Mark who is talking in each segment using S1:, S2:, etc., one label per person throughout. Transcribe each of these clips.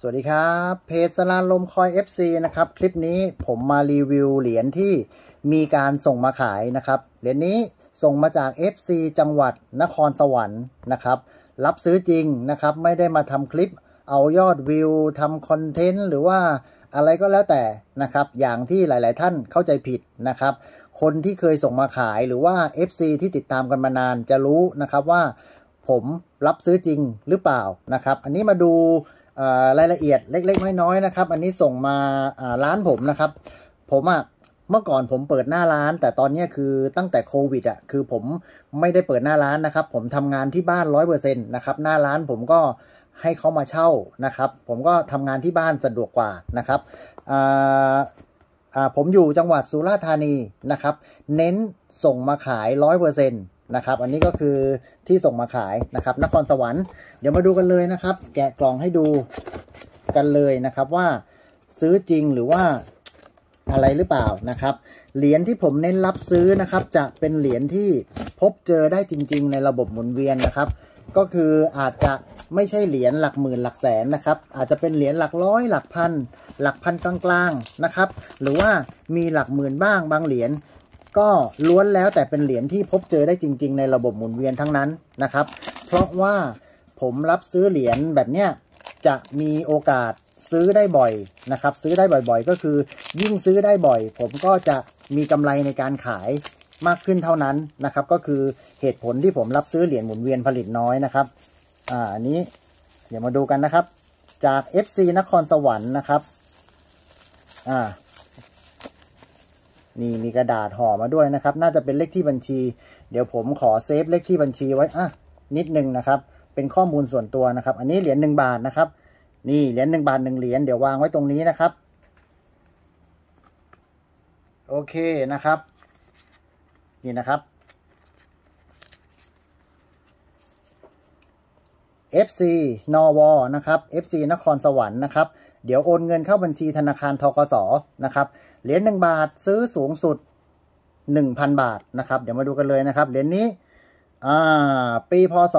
S1: สวัสดีครับเพจสลานลมคอย FC นะครับ คลิปนี้ผมมารีวิวเหรียญที่มีการส่งมาขายนะครับเหรียญนี้ส่งมาจาก FC จังหวัดนครสวรรค์นะครับ รับซื้อจริงนะครับ ไม่ได้มาทำคลิปเอายอดวิวทำคอนเทนต์หรือว่า อะไรก็แล้วแต่นะครับอย่างที่หลาย ๆ ท่านเข้าใจผิดนะครับคนที่เคยส่งมาขายหรือว่า FC ที่ติดตามกันมานานจะรู้นะครับว่า ผมรับซื้อจริงหรือเปล่านะครับ อันนี้มาดูรายละเอียดเล็กๆน้อยๆนะครับ อันนี้ส่งมาร้านผมนะครับ ผมอ่ะเมื่อก่อนผมเปิดหน้าร้าน แต่ตอนนี้คือตั้งแต่โควิดอ่ะคือผมไม่ได้เปิดหน้าร้านนะครับ ผมทำงานที่บ้านร้อยเปอร์เซ็นต์นะครับหน้าร้านผมก็ให้เขามาเช่านะครับผมก็ทำงานที่บ้านสะดวกกว่านะครับผมอยู่จังหวัดสุราษฎร์ธานีนะครับ เน้นส่งมาขายร้อยเปอร์เซ็นต์นะครับอันนี้ก็คือที่ส่งมาขายนะครับนครสวรรค์เดี๋ยวมาดูกันเลยนะครับ แกะกล่องให้ดูกันเลยนะครับว่าซื้อจริงหรือว่าอะไรหรือเปล่านะครับ เหรียญที่ผมเน้นรับซื้อนะครับ จะเป็นเหรียญที่พบเจอได้จริง ๆ ในระบบหมุนเวียนนะครับ ก็คืออาจจะไม่ใช่เหรียญหลักหมื่นหลักแสนนะครับ อาจจะเป็นเหรียญหลักร้อยหลักพันหลักพันกลางๆนะครับ หรือว่ามีหลักหมื่นบ้าง บางเหรียญก็ล้วนแล้วแต่เป็นเหรียญที่พบเจอได้จริงๆในระบบหมุนเวียนทั้งนั้นนะครับ เพราะว่าผมรับซื้อเหรียญแบบเนี้ยจะมีโอกาสซื้อได้บ่อยนะครับ ซื้อได้บ่อยๆ ก็คือ ยิ่งซื้อได้บ่อย ผมก็จะมีกำไรในการขายมากขึ้นเท่านั้นนะครับ ก็คือเหตุผลที่ผมรับซื้อเหรียญหมุนเวียนผลิตน้อยนะครับ อ่าอันนี้เดี๋ยวมาดูกันนะครับ จาก FC นครสวรรค์นะครับ อ่านี่มีกระดาษห่อมาด้วยนะครับ น่าจะเป็นเลขที่บัญชี เดี๋ยวผมขอเซฟเลขที่บัญชีไว้อ่ะนิดนึงนะครับ เป็นข้อมูลส่วนตัวนะครับ อันนี้เหรียญหนึ่งบาทนะครับ นี่เหรียญหนึ่งบาทหนึ่งเหรียญเดี๋ยววางไว้ตรงนี้นะครับ โอเคนะครับ นี่นะครับ FC นวนะครับ FC นครสวรรค์นะครับเดี๋ยวโอนเงินเข้าบัญชีธนาคารทกสนะครับเหรียญหนึ่งบาทซื้อสูงสุดหนึ่งพันบาทนะครับ เดี๋ยวมาดูกันเลยนะครับ เหรียญนี้ปีพศ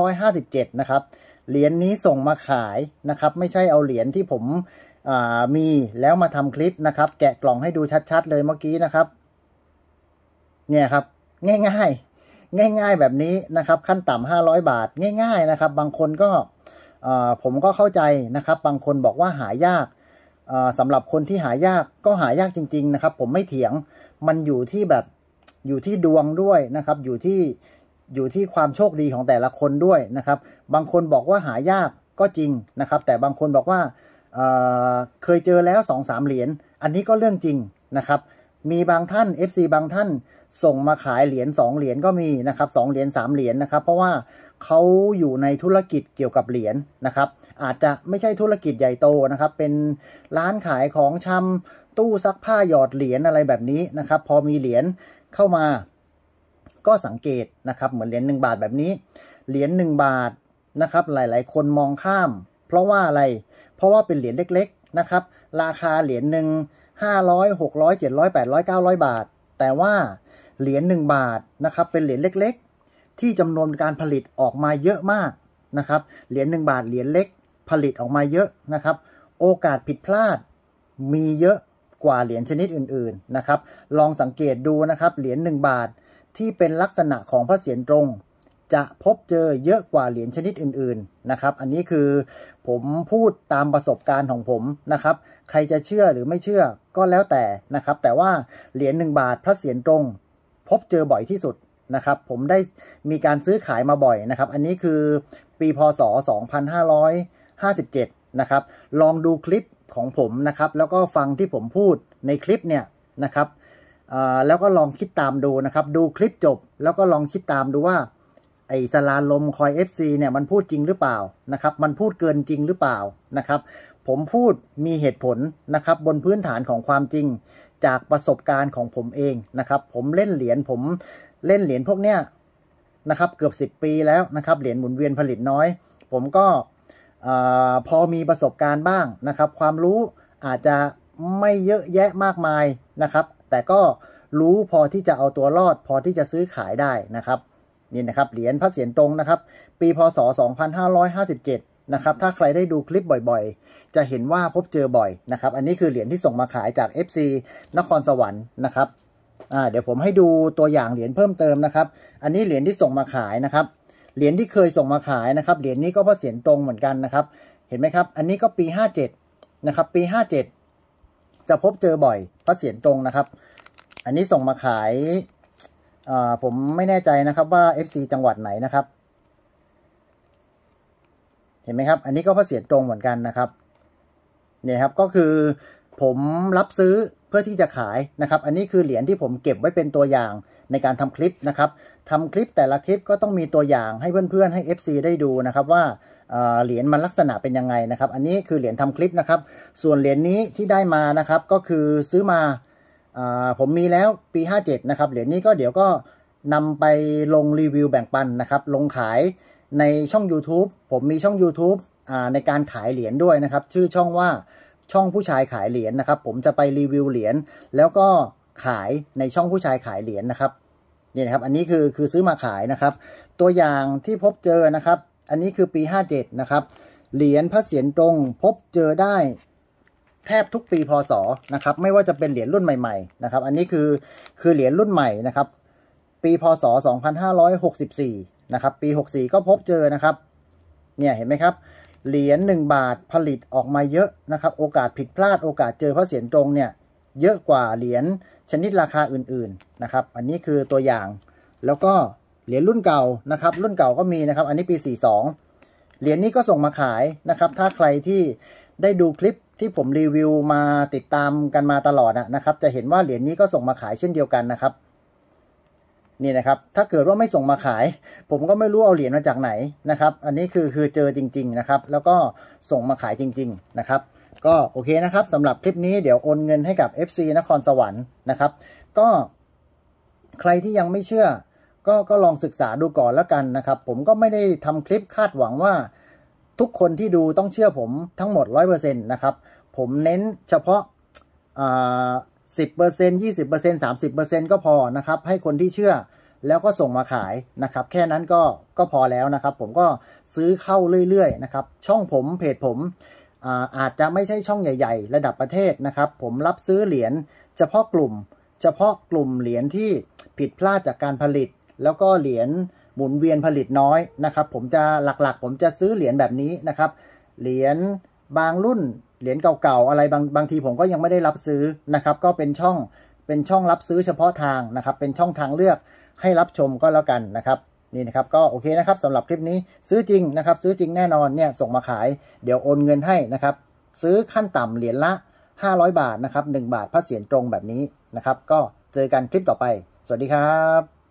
S1: 2557นะครับเหรียญนี้ส่งมาขายนะครับ ไม่ใช่เอาเหรียญที่ผมมีแล้วมาทำคลิปนะครับ แกะกล่องให้ดูชัด ๆ เลยเมื่อกี้นะครับ เนี่ยครับ ง่ายๆง่าย ๆ แบบนี้นะครับขั้นต่ำ500 บาท ง่าย ๆ นะครับ บางคนก็ผมก็เข้าใจนะครับบางคนบอกว่าหายากสำหรับคนที่หายากก็หายากจริงๆนะครับผมไม่เถียงมันอยู่ที่แบบอยู่ที่ดวงด้วยนะครับอยู่ที่อยู่ที่ความโชคดีของแต่ละคนด้วยนะครับบางคนบอกว่าหายากก็จริงนะครับแต่บางคนบอกว่าเเคยเจอแล้วสองสามเหรียญอันนี้ก็เรื่องจริงนะครับมีบางท่าน FC บางท่านส่งมาขายเหรียญสองเหรียญก็มีนะครับสองเหรียญสามเหรียญนะครับ เพราะว่าเขาอยู่ในธุรกิจเกี่ยวกับเหรียญนะครับ อาจจะไม่ใช่ธุรกิจใหญ่โตนะครับ เป็นร้านขายของชำตู้ซักผ้าหยอดเหรียญอะไรแบบนี้นะครับ พอมีเหรียญเข้ามา ก็สังเกตนะครับ เหมือนเหรียญหนึ่งบาทแบบนี้เหรียญหนึ่งบาทนะครับ หลาย ๆ คนมองข้าม เพราะว่าอะไร เพราะว่าเป็นเหรียญเล็ก ๆนะครับ ราคาเหรียญหนึ่งห้าร้อยหกร้อยเจ็ดร้อยแปดร้อยเก้าร้อยบาท แต่ว่า เหรียญหนึ่งบาทนะครับ เป็นเหรียญเล็ก ๆที่จำนวนการผลิตออกมาเยอะมากนะครับเหรียญหนึ่งบาทเหรียญเล็กผลิตออกมาเยอะนะครับโอกาสผิดพลาดมีเยอะกว่าเหรียญชนิดอื่นๆนะครับ ลองสังเกตดูนะครับเหรียญหนึ่งบาทที่เป็นลักษณะของพระเศียรตรง จะพบเจอเยอะกว่าเหรียญชนิดอื่นๆนะครับอันนี้คือผมพูดตามประสบการณ์ของผมนะครับใครจะเชื่อหรือไม่เชื่อก็แล้วแต่นะครับแต่ว่าเหรียญหนึ่งบาทพระเศียรตรง พบเจอบ่อยที่สุดนะครับผมได้มีการซื้อขายมาบ่อยนะครับ อันนี้คือปีพศ 2557 นะครับ ลองดูคลิปของผมนะครับ แล้วก็ฟังที่ผมพูดในคลิปเนี่ยนะครับแล้วก็ลองคิดตามดูนะครับดูคลิปจบ แล้วก็ลองคิดตามดูว่า ไอ้สลาลมคอย FC เนี่ยมันพูดจริงหรือเปล่า นะครับ มันพูดเกินจริงหรือเปล่านะครับผมพูดมีเหตุผลนะครับบนพื้นฐานของความจริง จากประสบการณ์ของผมเองนะครับผมเล่นเหรียญผมเล่นเหรียญพวกเนี้ยนะครับเกือบสิบปีแล้วนะครับเหรียญหมุนเวียนผลิตน้อย ผมก็พอมีประสบการณ์บ้างนะครับ ความรู้อาจจะไม่เยอะแยะมากมายนะครับ แต่ก็รู้พอที่จะเอาตัวรอดพอที่จะซื้อขายได้นะครับนี่นะครับเหรียญพระเสียรตรงนะครับ ปีพศ 2557นะครับถ้าใครได้ดูคลิปบ่อยๆ จะเห็นว่าพบเจอบ่อยนะครับ อันนี้คือเหรียญที่ส่งมาขายจาก FC นครสวรรค์นะครับอ่าเดี๋ยวผมให้ดูตัวอย่างเหรียญเพิ่มเติมนะครับ อันนี้เหรียญที่ส่งมาขายนะครับ เหรียญที่เคยส่งมาขายนะครับ เหรียญนี้ก็พระเสียนตรงเหมือนกันนะครับ เห็นไหมครับ อันนี้ก็ปี57นะครับ ปี 57จะพบเจอบ่อยพระเสียนตรงนะครับ อันนี้ส่งมาขายอ่าผมไม่แน่ใจนะครับว่า f ีจังหวัดไหนนะครับ เห็นไหมครับ อันนี้ก็พระเสียนตรงเหมือนกันนะครับ เนี่ยครับก็คือผมรับซื้อพื่อที่จะขายนะครับ อันนี้คือเหรียญที่ผมเก็บไว้เป็นตัวอย่างในการทำคลิป นะครับ ทำคลิปแต่ละคลิปก็ต้องมีตัวอย่างให้เพื่อนๆให้ FC ได้ดูนะครับว่าเหรียญมันลักษณะเป็นยังไงนะครับ อันนี้คือเหรียญทำคลิปนะครับ ส่วนเหรียญนี้ที่ได้มานะครับก็คือซื้อมาผมมีแล้วปี 57 นะครับ เหรียญนี้ก็เดี๋ยวก็นำไปลงรีวิวแบ่งปันนะครับ ลงขายในช่อง YouTube ผมมีช่อง YouTube ในการขายเหรียญด้วยนะครับชื่อช่องว่าช่องผู้ชายขายเหรียญนนะครับผมจะไปรีวิวเหรียญแล้วก็ขายในช่องผู้ชายขายเหรียญนนะครับนี่นะครับ อันนี้คือคือซื้อมาขายนะครับ ตัวอย่างที่พบเจอนะครับ อันนี้คือปี 57 นะครับเหรียญพระเศียรตรงพบเจอได้ แทบทุกปีพศนะครับ ไม่ว่าจะเป็นเหรียญรุ่นใหม่ๆนะครับอันนี้คือคือ เหรียญรุ่นใหม่นะครับ ปีพศ2564นะครับปี 64 ก็พบเจอนะครับ เนี่ยเห็นไหมครับเหรียญหนึ่งบาทผลิตออกมาเยอะนะครับโอกาสผิดพลาดโอกาสเจอพระเสียรตรงเนี่ยเยอะกว่าเหรียญชนิดราคาอื่นๆนะครับ อันนี้คือตัวอย่างแล้วก็เหรียญรุ่นเก่านะครับ รุ่นเก่าก็มีนะครับ อันนี้ปี 42เหรียญนี้ก็ส่งมาขายนะครับ ถ้าใครที่ได้ดูคลิปที่ผมรีวิวมาติดตามกันมาตลอดนะครับ จะเห็นว่าเหรียญนี้ก็ส่งมาขายเช่นเดียวกันนะครับนี่นะครับ ถ้าเกิดว่าไม่ส่งมาขาย ผมก็ไม่รู้เอาเหรียญมาจากไหนนะครับ อันนี้คือคือเจอจริงๆนะครับ แล้วก็ส่งมาขายจริง ๆนะครับ ก็โอเคนะครับสำหรับคลิปนี้เดี๋ยวโอนเงินให้กับ FC นครสวรรค์นะครับ ก็ใครที่ยังไม่เชื่อ ก็ก็ลองศึกษาดูก่อนแล้วกันนะครับ ผมก็ไม่ได้ทำคลิปคาดหวังว่า ทุกคนที่ดูต้องเชื่อผมทั้งหมด 100%นะครับ ผมเน้นเฉพาะ10% 20% 30%ก็พอนะครับ ให้คนที่เชื่อแล้วก็ส่งมาขายนะครับ แค่นั้นก็ก็พอแล้วนะครับ ผมก็ซื้อเข้าเรื่อยๆนะครับ ช่องผมเพจผมอาอาจจะไม่ใช่ช่องใหญ่ ๆ ระดับประเทศนะครับ ผมรับซื้อเหรียญเฉพาะกลุ่มเฉพาะกลุ่มเหรียญที่ผิดพลาดจากการผลิต แล้วก็เหรียญหมุนเวียนผลิตน้อยนะครับ ผมจะหลักๆ ผมจะซื้อเหรียญแบบนี้นะครับ เหรียญบางรุ่นเหรียญเก่าๆอะไรบางบางทีผมก็ยังไม่ได้รับซื้อนะครับ ก็เป็นช่อง เป็นช่องรับซื้อเฉพาะทางนะครับ เป็นช่องทางเลือกให้รับชมก็แล้วกันนะครับ นี่นะครับก็โอเคนะครับสำหรับคลิปนี้ซื้อจริงนะครับซื้อจริงแน่นอนเนี่ยส่งมาขายเดี๋ยวโอนเงินให้นะครับ ซื้อขั้นต่ำเหรียญละ 500 บาทนะครับ1บาทพัดเสียนตรงแบบนี้นะครับ ก็เจอกันคลิปต่อไป สวัสดีครับ